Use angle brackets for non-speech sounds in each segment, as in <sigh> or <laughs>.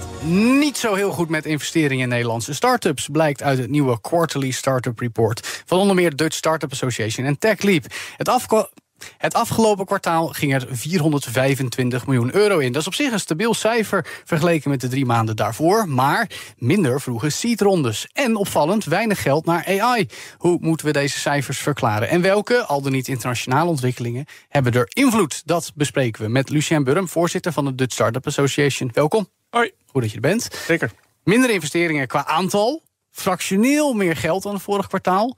gaat niet zo heel goed met investeringen in Nederlandse start-ups, blijkt uit het nieuwe Quarterly Startup Report van onder meer Dutch Startup Association en TechLeap. Het het afgelopen kwartaal ging er 425 miljoen euro in. Dat is op zich een stabiel cijfer vergeleken met de drie maanden daarvoor. Maar minder vroege rondes. En opvallend weinig geld naar AI. Hoe moeten we deze cijfers verklaren? En welke, al dan niet internationale ontwikkelingen, hebben er invloed? Dat bespreken we met Lucien Burm, voorzitter van de Dutch Startup Association. Welkom. Hoi. Goed dat je er bent. Zeker. Minder investeringen qua aantal, fractioneel meer geld dan het vorige kwartaal.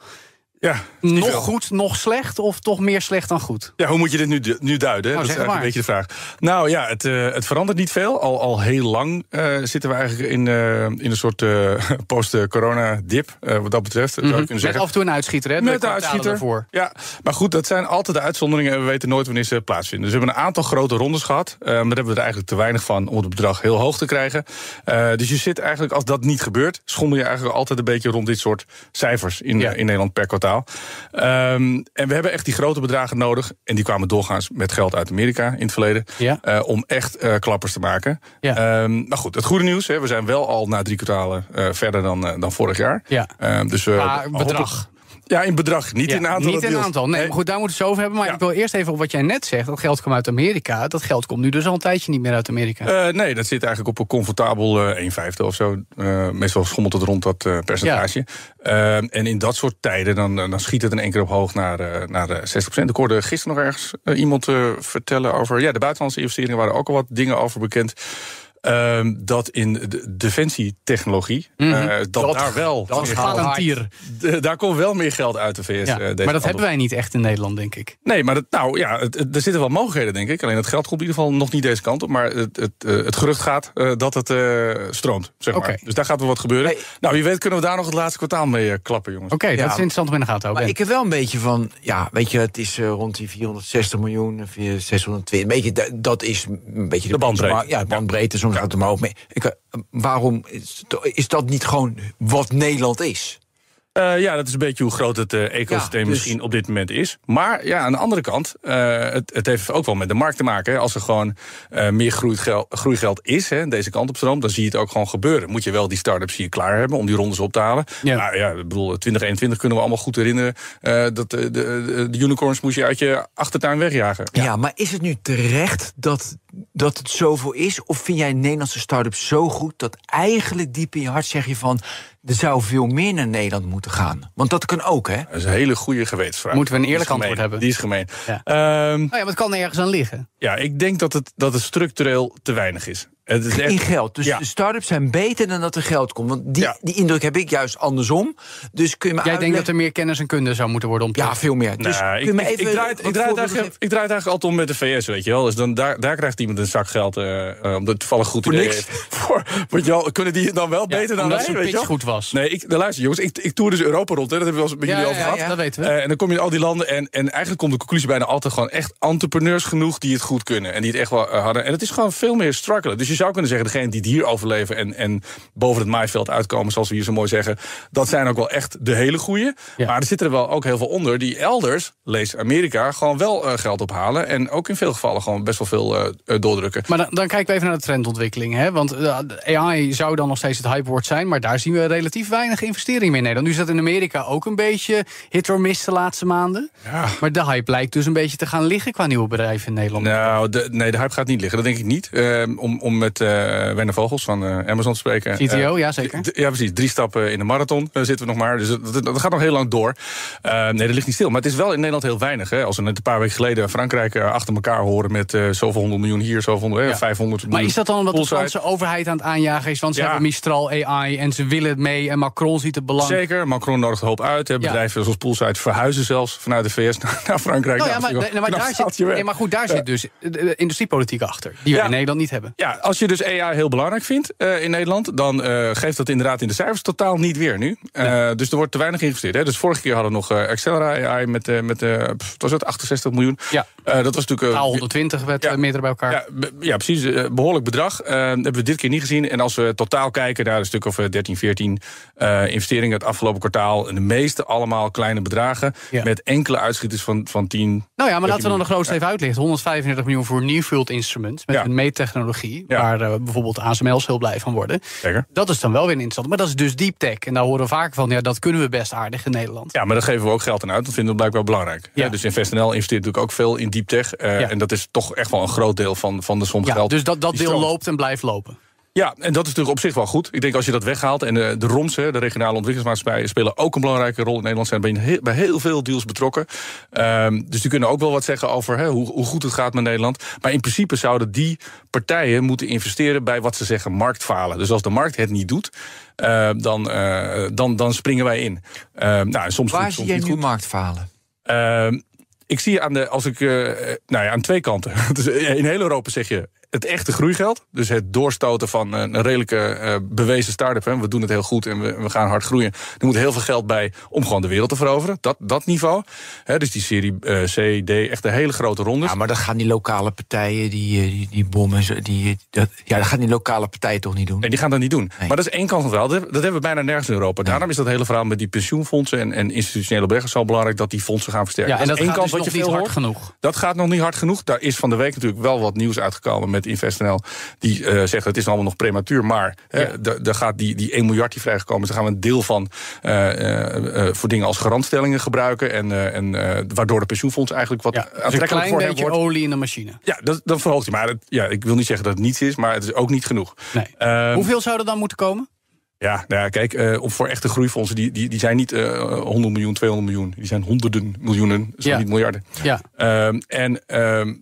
Ja, nog goed, nog slecht of toch meer slecht dan goed? Ja, hoe moet je dit nu, nu duiden? Oh, dat is eigenlijk een beetje de vraag. Nou ja, het, eh, het verandert niet veel. Al, al heel lang eh, zitten we eigenlijk in, eh, in een soort <laughs> post-corona-dip, wat dat betreft. Mm -hmm. zou ik mhm. kunnen zeggen. Met af en toe een uitschieter, hè? Met Daarvoor. Ja, maar goed, dat zijn altijd de uitzonderingen en we weten nooit wanneer ze plaatsvinden. Dus we hebben een aantal grote rondes gehad, maar daar hebben we er eigenlijk te weinig van om het bedrag heel hoog te krijgen. dus je zit eigenlijk, als dat niet gebeurt, schommel je eigenlijk altijd een beetje rond dit soort cijfers in, in Nederland per kwartaal. Ehm, en we hebben echt die grote bedragen nodig. En die kwamen doorgaans met geld uit Amerika in het verleden. Ja. Eh, om echt eh, klappers te maken. Ja. nou goed, het goede nieuws. Hè, we zijn wel al na drie kwartalen eh, verder dan, dan vorig jaar. Ja. Ehm, dus, maar bedrag. Ja, in bedrag, niet ja, in aantal. Niet in aantal. Nee, Maar goed, daar moeten we het over hebben. Maar ik wil eerst even op wat jij net zegt. Dat geld komt uit Amerika. Dat geld komt nu dus al een tijdje niet meer uit Amerika. Eh, nee, dat zit eigenlijk op een comfortabel uh, of zo. Eh, meestal schommelt het rond dat percentage. en in dat soort tijden, dan, dan schiet het in één keer ophoog naar, naar de 60%. Ik hoorde gisteren nog ergens iemand vertellen over... Ja, de buitenlandse investeringen waren ook al wat dingen over bekend... Ehm, dat in de defensietechnologie, mm dat, daar wel. Dat garantier. Daar komt wel meer geld uit de VS. Eh, maar dat hebben wij niet echt in Nederland, denk ik. Nee, maar nou ja, er zitten wel mogelijkheden, denk ik. Alleen het geld komt in ieder geval nog niet deze kant op. Maar het, het, eh, het gerucht gaat dat het stroomt. Zeg maar. Dus daar gaat wel wat gebeuren. Nou, wie weet kunnen we daar nog het laatste kwartaal mee klappen, jongens. Oké, dat is interessant om in de gaten houden. ik heb wel een beetje van, ja, weet je, het is rond die 460 miljoen, 420, een beetje, dat is een beetje de, bandbreedte. Ja, de bandbreedte mee. Ik, eh, waarom is, is dat niet gewoon wat Nederland is? Eh, ja, dat is een beetje hoe groot het eh, ecosysteem dus- misschien op dit moment is. Maar ja, aan de andere kant, eh, het, het, heeft ook wel met de markt te maken. Als er gewoon meer groeigeld, is, hè, deze kant op stroom, dan zie je het ook gewoon gebeuren. Moet je wel die start-ups hier klaar hebben om die rondes op te halen. Ja. ja, ik bedoel, 2021 kunnen we allemaal goed herinneren dat de, de, de, unicorns moest je uit je achtertuin wegjagen. Ja. maar is het nu terecht dat, dat het zoveel is? Of vind jij Nederlandse start-ups zo goed dat eigenlijk diep in je hart zeg je van er zou veel meer naar Nederland moeten gaan. Want dat kan ook, hè? Dat is een hele goede gewetensvraag. Moeten we een eerlijk antwoord hebben? Die is gemeen. Ja. Ehm, oh ja, maar het kan ergens aan liggen. Ja, ik denk dat het, dat het structureel te weinig is. Het is echt... In geld. Dus de start-ups zijn beter dan dat er geld komt. Want die, die indruk heb ik juist andersom. Dus kun je me Jij denkt dat er meer kennis en kunde zou moeten worden om? Ja, veel meer. Nou, dus ik, kun me even ik, draai ik, draai eigenlijk, ik draai altijd om met de VS, weet je wel. Dus dan, daar, daar krijgt iemand een zak geld, uh, omdat toevallig goed voor niks. <laughs> voor, want kunnen die het dan wel beter dan wij? weet je goed was. Nee, ik, nou, luister jongens, ik, ik toer dus Europa rond. Hè. Dat hebben we wel eens met jullie over gehad. dat weten we. Eh, en dan kom je in al die landen en, en eigenlijk komt de conclusie bijna altijd gewoon echt entrepreneurs genoeg die het goed kunnen. En die het echt wel hadden. En het is gewoon veel meer struggelen. Dus je zou kunnen zeggen, degene die hier overleven en, en boven het maaiveld uitkomen, zoals we hier zo mooi zeggen, dat zijn ook wel echt de hele goeie. Maar er zitten er wel ook heel veel onder die elders, lees Amerika, gewoon wel uh, geld ophalen. En ook in veel gevallen gewoon best wel veel eh, eh, doordrukken. Maar dan, dan, kijken we even naar de trendontwikkeling. Hè? Want AI zou dan nog steeds het hypewoord zijn, maar daar zien we relatief weinig investering meer in Nederland. Nu is dat in Amerika ook een beetje hit or miss de laatste maanden. Ja. Maar de hype lijkt dus een beetje te gaan liggen qua nieuwe bedrijven in Nederland. Nou, de, nee, de hype gaat niet liggen. Dat denk ik niet. Ehm, om, om met eh, Vogels van eh, Amazon spreken. CTO, eh, ja zeker. Ja, precies. Drie stappen in de marathon zitten we nog maar. Dus dat, gaat nog heel lang door. nee, dat ligt niet stil. Maar het is wel in Nederland heel weinig. Hè. Als we net een paar weken geleden Frankrijk achter elkaar horen met zoveel honderd miljoen hier, zoveel honderd, 500 miljoen. Maar is dat dan omdat de Franse overheid aan het aanjagen is? Want ze hebben Mistral AI en ze willen het mee. En Macron ziet het belang. Zeker, Macron nodigt hoop uit. Hè. Bedrijven zoals Poolside verhuizen zelfs vanuit de VS <laughs> naar, Frankrijk. Nou ja, nou, maar, maar, daar <laughs> zit, nee, maar goed, daar zit dus de, industriepolitiek achter. Die we in Nederland niet hebben. Ja, als als je dus e AI heel belangrijk vindt eh, in Nederland, dan eh, geeft dat inderdaad in de cijfers totaal niet weer nu. Eh, dus er wordt te weinig geïnvesteerd. Hè? Dus vorige keer hadden we nog Accelera AI met, met pff, was het, 68 miljoen. Ja. dat was natuurlijk. 120 werd ja, bij elkaar. Ja, ja precies. behoorlijk bedrag. hebben we dit keer niet gezien. En als we totaal kijken naar een stuk of 13, 14 investeringen het afgelopen kwartaal. de meeste allemaal kleine bedragen. Met enkele uitschieters van, van 10. Nou ja, maar laten we dan de grootste even uitlichten. 135 miljoen voor Newfield Instruments met een meettechnologie. Ja waar eh, bijvoorbeeld ASML's heel blij van worden. Zeker. Dat is dan wel weer interessant. Maar dat is dus deep tech. En daar horen we vaak van, ja, dat kunnen we best aardig in Nederland. Ja, maar daar geven we ook geld aan uit. Dat vinden we blijkbaar belangrijk. Ja. Dus InvestNL investeert natuurlijk ook veel in deep tech. Eh, en dat is toch echt wel een groot deel van, van de som geld. Dus dat, dat deel loopt en blijft lopen. Ja, en dat is natuurlijk dus op zich wel goed. Ik denk als je dat weghaalt en eh, de ROMS, de regionale ontwikkelingsmaatschappijen, spelen ook een belangrijke rol in Nederland. Zijn bij heel veel deals betrokken. Ehm, dus die kunnen ook wel wat zeggen over hoe, hoe, goed het gaat met Nederland. Maar in principe zouden die partijen moeten investeren bij wat ze zeggen marktfalen. Dus als de markt het niet doet, eh, dan, eh, dan, dan springen wij in. Uh, nou, soms Waar soms zie je goed. marktfalen? Ehm, ik zie aan, de, als ik, nou ja, aan twee kanten. <laughs> Dus, in heel Europa zeg je het echte groeigeld, dus het doorstoten van een redelijke eh, bewezen start-up. Hè, we doen het heel goed en we, gaan hard groeien. Er moet heel veel geld bij om gewoon de wereld te veroveren. Dat, dat niveau. Hè, dus die serie eh, C, D, echt een hele grote ronde. Ja, maar dan gaan die lokale partijen, die, eh, die, bommen, die, dat, ja, dat gaan die lokale partijen toch niet doen? En die gaan dat niet doen. Maar dat is één kant van het verhaal. Dat, hebben we bijna nergens in Europa. Daarom is dat hele verhaal met die pensioenfondsen en, en institutionele beleggers zo belangrijk dat die fondsen gaan versterken. Ja, en dat, dat, is kant dus je niet hard genoeg. Dat gaat nog niet hard genoeg. Daar is van de week natuurlijk wel wat nieuws uitgekomen met InvestNL. Die zeggen eh, zegt het is allemaal nog prematuur. Maar ja. daar gaat die, die 1 miljard die vrijgekomen is, daar gaan we een deel van eh, eh, voor dingen als garantstellingen gebruiken. En, en waardoor de pensioenfonds eigenlijk wat ja, dus aantrekkelijker dus wordt. Een klein beetje olie in de machine. Ja, dat, dat verhoogt hij. Maar ja, ik wil niet zeggen dat het niets is, maar het is ook niet genoeg. Nee. Ehm, Hoeveel zou er dan moeten komen? Ja, nou kijk, op voor echte groeifondsen, die, die, die zijn niet uh, 100 miljoen, 200 miljoen. Die zijn honderden miljoenen, zo ja. niet miljarden. Ja. Ehm, en ehm,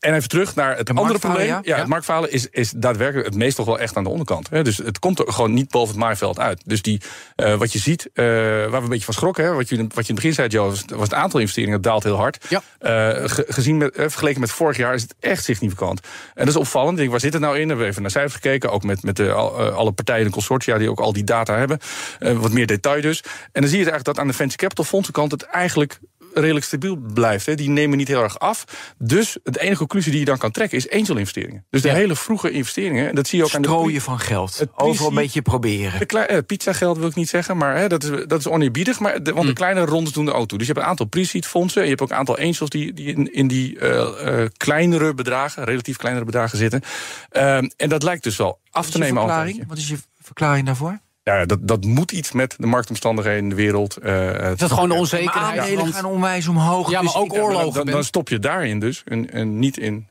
en even terug naar het andere probleem. Ja, Het marktfalen is, is daadwerkelijk het meest toch wel echt aan de onderkant. Hè? Dus het komt er gewoon niet boven het maaiveld uit. Dus die, eh, wat je ziet, eh, waar we een beetje van schrokken, hè? Wat, je, wat je in het begin zei, Joe, was, het aantal investeringen dat daalt heel hard. Ja. Eh, gezien vergeleken met vorig jaar is het echt significant. En dat is opvallend. Ik denk, waar zit het nou in? We Hebben even naar cijfers gekeken, ook met, met de, alle partijen en consortia die ook al die data hebben. wat meer detail dus. En dan zie je eigenlijk dat aan de venture capital fondsenkant het eigenlijk redelijk stabiel blijft. Hè. Die nemen niet heel erg af. Dus de enige conclusie die je dan kan trekken is investeringen. Dus de hele vroege investeringen. En dat zie je ook Strooien aan de van geld. Het Overal een beetje proberen. Eh, pizza geld wil ik niet zeggen, maar hè, dat, is, dat is oneerbiedig. Maar de, want de mm. kleine rondes doen de auto. Dus je hebt een aantal pre-seed fondsen. En je hebt ook een aantal angels die, die in, die eh, eh, kleinere bedragen, relatief kleinere bedragen zitten. Ehm, en dat lijkt dus wel af te nemen. Wat is je verklaring daarvoor? ja, dat, dat moet iets met de marktomstandigheden in de wereld. Uh, is dat gewoon de onzekerheid? Ja, aandelen onwijs omhoog. Ja, dus maar ook oorlogen. Dan, stop je daarin dus en, en niet in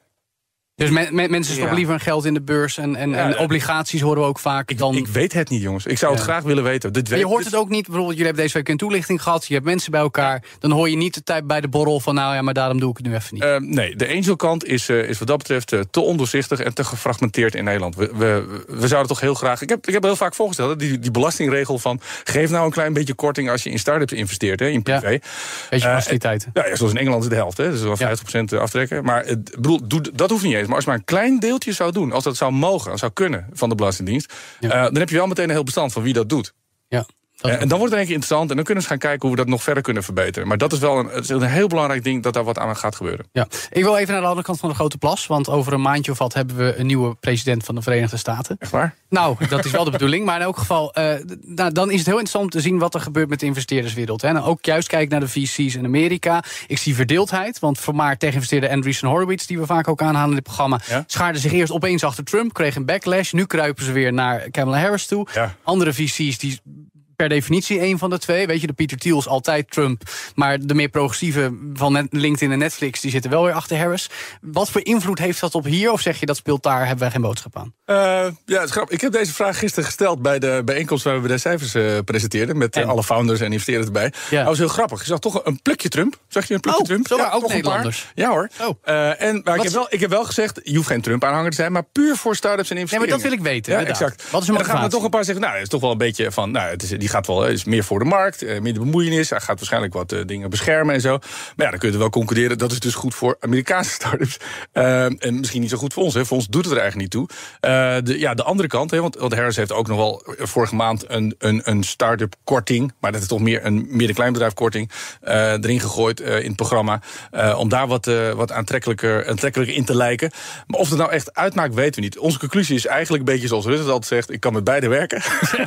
dus men, men, mensen stoppen ja. liever geld in de beurs en, en, en, obligaties horen we ook vaak. Ik, dan... ik weet het niet, jongens. Ik zou het graag willen weten. je hoort dus- het ook niet. Bijvoorbeeld, jullie hebben deze week een toelichting gehad. Je hebt mensen bij elkaar. Dan hoor je niet de tijd bij de borrel van... nou ja, maar daarom doe ik het nu even niet. Ehm, nee, de angelkant is, eh, is wat dat betreft eh, te ondoorzichtig... en te gefragmenteerd in Nederland. We, we, we, zouden toch heel graag... Ik heb, ik heb heel vaak voorgesteld, die, die belastingregel van... geef nou een klein beetje korting als je in start-ups investeert, hè, in privé. Eh, ja. Beetje faciliteiten. ja, zoals in Engeland is de helft. Hè, dus wel 50% aftrekken. Maar bedoel, doe, dat hoeft niet eens maar als je maar een klein deeltje zou doen, als dat zou mogen, zou kunnen van de Belastingdienst, ja. Eh, dan heb je wel meteen een heel bestand van wie dat doet. Ja en eh, oh. dan wordt het eigenlijk interessant. En dan kunnen we gaan kijken hoe we dat nog verder kunnen verbeteren. Maar dat is wel een, is een heel belangrijk ding dat daar wat aan gaat gebeuren. Ja. Ik wil even naar de andere kant van de grote plas. Want over een maandje of wat hebben we een nieuwe president van de Verenigde Staten. Echt waar? Nou, <laughs> dat is wel de bedoeling. Maar in elk geval, eh, nou, dan is het heel interessant te zien wat er gebeurt met de investeerderswereld. Hè. En nou, ook juist kijk naar de VC's in Amerika. Ik zie verdeeldheid. Want vermaar tegeninvesteerder Andreessen Horowitz, die we vaak ook aanhalen in dit programma, schaarden zich eerst opeens achter Trump, kreeg een backlash. Nu kruipen ze weer naar Kamala Harris toe. Andere VC's die per definitie één van de twee. Weet je, de Peter Thiel is altijd Trump. Maar de meer progressieve van LinkedIn en Netflix, die zitten wel weer achter Harris. Wat voor invloed heeft dat op hier? Of zeg je dat speelt daar, hebben we geen boodschap aan? Eh, ja, het is grappig. Ik heb deze vraag gisteren gesteld bij de bijeenkomst waar we de cijfers eh, presenteerden. Met eh, alle founders en investeerders erbij. Dat was oh, heel grappig. Je zag toch een plukje Trump. Zag je een plukje oh, Trump? ja, ook Nederlanders. Ja hoor. Oh. en maar ik, heb wel, ik heb wel gezegd, je hoeft geen Trump-aanhanger te zijn, maar puur voor start-ups en investeerders. Nee, maar dat wil ik weten. Ja, exact. Wat is en dan gaan toch een paar zeggen, nou, het is toch wel een beetje van, nou, het is, die gaat wel is meer voor de markt, eh, minder bemoeienis. Hij gaat waarschijnlijk wat eh, dingen beschermen en zo. Maar ja, dan kun je wel concluderen dat is dus goed voor Amerikaanse <laughs> startups eh, en misschien niet zo goed voor ons. Hè. Voor ons doet het er eigenlijk niet toe. de, ja, de andere kant, hè, want, want Harris heeft ook nog wel vorige maand een, een, een start-up korting, maar dat is toch meer een kleinbedrijf korting, erin gegooid in het programma. om daar wat, wat aantrekkelijker, aantrekkelijker in te lijken. Maar of dat nou echt uitmaakt, weten we niet. Onze conclusie is eigenlijk een beetje zoals het altijd zegt: ik kan met beide werken.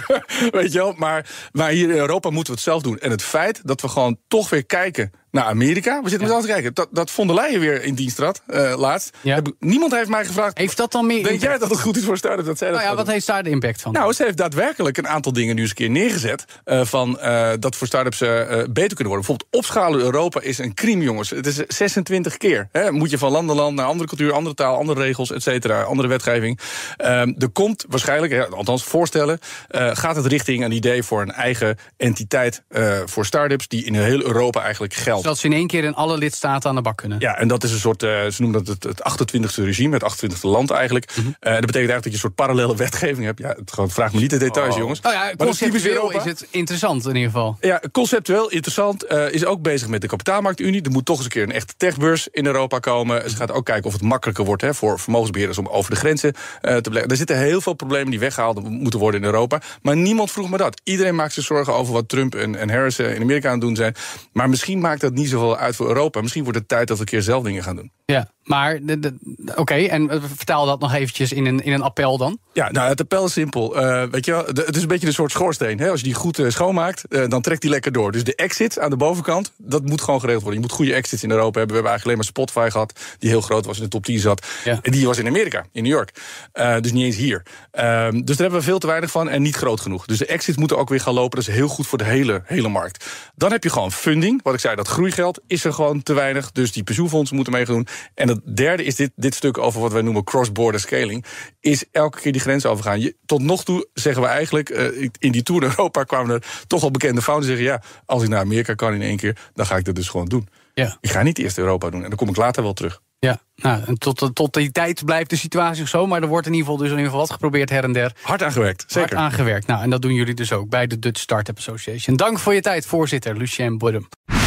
<laughs> Weet je wel, maar maar hier in Europa moeten we het zelf doen. En het feit dat we gewoon toch weer kijken naar Amerika. We zitten ja. met te kijken. Dat, dat von weer in dienst had, eh, laatst. Heb, niemand heeft mij gevraagd... Heeft dat dan meer Denk jij dat het goed is voor start dat zij nou ja, Wat heeft daar de impact van? Nou, ze heeft daadwerkelijk een aantal dingen nu eens een keer neergezet... Eh, van, eh, dat voor start-ups beter kunnen worden. Bijvoorbeeld opschalen Europa is een crime, jongens. Het is 26 keer. Hè? Moet je van land naar land, naar andere cultuur, andere taal... andere regels, et cetera, andere wetgeving. Ehm, er komt waarschijnlijk, althans voorstellen... gaat het richting een idee voor een eigen entiteit voor start-ups... die in heel Europa eigenlijk geldt zodat ze in één keer in alle lidstaten aan de bak kunnen. Ja, en dat is een soort, eh, ze noemen dat het, het 28e regime, het 28e land eigenlijk. Mhm. Eh, dat betekent eigenlijk dat je een soort parallele wetgeving hebt. Ja, het, gewoon, vraag me niet de details, oh. jongens. Nou ja, conceptueel is het interessant in ieder geval. Ja, conceptueel interessant. Eh, is ook bezig met de kapitaalmarktunie. Er moet toch eens een keer een echte techbeurs in Europa komen. Ze dus gaat ook kijken of het makkelijker wordt hè, voor vermogensbeheerders om over de grenzen te blijven. Er zitten heel veel problemen die weggehaald moeten worden in Europa. Maar niemand vroeg me dat. Iedereen maakt zich zorgen over wat Trump en, en Harris in Amerika aan het doen zijn. Maar misschien maakt het niet zoveel uit voor Europa. Misschien wordt het tijd dat we een keer zelf dingen gaan doen. Ja, maar oké, en eh, vertaal dat nog eventjes in een, in een appel dan. Ja, nou, het appel is simpel. Eh, weet je wel, het is een beetje een soort schoorsteen. Hè? Als je die goed eh, schoonmaakt, dan trekt die lekker door. Dus de exit aan de bovenkant, dat moet gewoon geregeld worden. Je moet goede exits in Europa hebben. We hebben eigenlijk alleen maar Spotify gehad, die heel groot was in de top 10 zat. En die was in Amerika, in New York. dus niet eens hier. Ehm, dus daar hebben we veel te weinig van en niet groot genoeg. Dus de exits moeten ook weer gaan lopen. Dat is heel goed voor de hele, hele markt. Dan heb je gewoon funding. Wat ik zei, dat groeigeld is er gewoon te weinig. Dus die pensioenfondsen moeten meegedoen. En het derde is dit, dit stuk over wat wij noemen cross-border scaling. Is elke keer die grens overgaan. tot nog toe zeggen we eigenlijk, eh, in die tour Europa kwamen er toch al bekende fouten zeggen: ja, als ik naar Amerika kan in één keer, dan ga ik dat dus gewoon doen. Ja. Ik ga niet eerst Europa doen en dan kom ik later wel terug. Ja, nou, en tot, tot die tijd blijft de situatie zo. Maar er wordt in ieder geval dus in ieder geval wat geprobeerd her en der. Hard aangewerkt, zeker. Hard aangewerkt. Nou, en dat doen jullie dus ook bij de Dutch Startup Association. Dank voor je tijd, voorzitter Lucien Bodem.